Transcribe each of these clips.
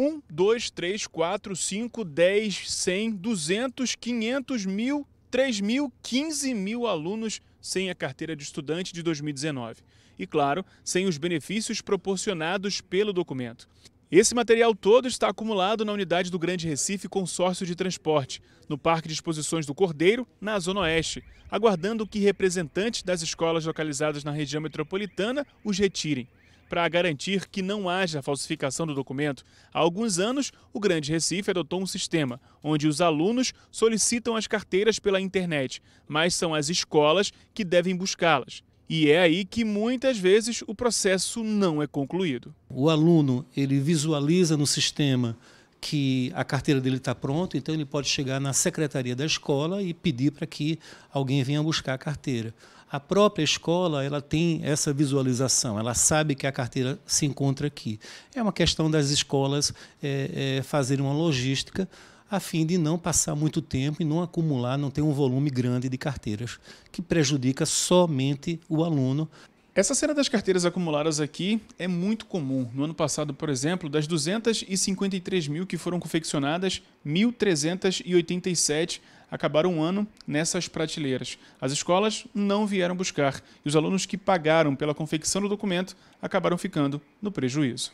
1, 2, 3, 4, 5, 10, 100, 200, 500, mil, 3 mil, 15 mil alunos sem a carteira de estudante de 2019. E, claro, sem os benefícios proporcionados pelo documento. Esse material todo está acumulado na unidade do Grande Recife Consórcio de Transporte, no Parque de Exposições do Cordeiro, na Zona Oeste, aguardando que representantes das escolas localizadas na região metropolitana os retirem para garantir que não haja falsificação do documento. Há alguns anos, o Grande Recife adotou um sistema onde os alunos solicitam as carteiras pela internet, mas são as escolas que devem buscá-las. E é aí que muitas vezes o processo não é concluído. O aluno ele visualiza no sistema que a carteira dele está pronta, então ele pode chegar na secretaria da escola e pedir para que alguém venha buscar a carteira. A própria escola ela tem essa visualização, ela sabe que a carteira se encontra aqui. É uma questão das escolas é, é, fazerem uma logística a fim de não passar muito tempo e não acumular, não ter um volume grande de carteiras, que prejudica somente o aluno essa cena das carteiras acumuladas aqui é muito comum. No ano passado, por exemplo, das 253 mil que foram confeccionadas, 1.387 acabaram um ano nessas prateleiras. As escolas não vieram buscar e os alunos que pagaram pela confecção do documento acabaram ficando no prejuízo.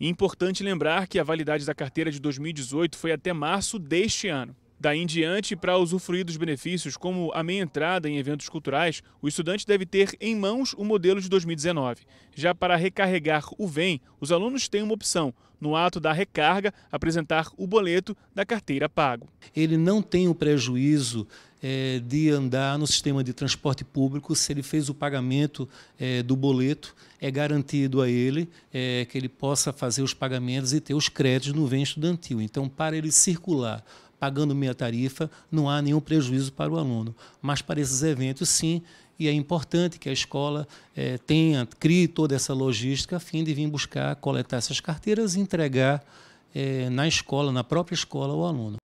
Importante lembrar que a validade da carteira de 2018 foi até março deste ano. Daí em diante, para usufruir dos benefícios, como a meia entrada em eventos culturais, o estudante deve ter em mãos o modelo de 2019. Já para recarregar o VEM, os alunos têm uma opção. No ato da recarga, apresentar o boleto da carteira pago. Ele não tem o prejuízo é, de andar no sistema de transporte público se ele fez o pagamento é, do boleto. É garantido a ele é, que ele possa fazer os pagamentos e ter os créditos no VEM estudantil. Então, para ele circular pagando meia tarifa, não há nenhum prejuízo para o aluno. Mas para esses eventos, sim, e é importante que a escola é, tenha, crie toda essa logística a fim de vir buscar, coletar essas carteiras e entregar é, na escola, na própria escola, o aluno.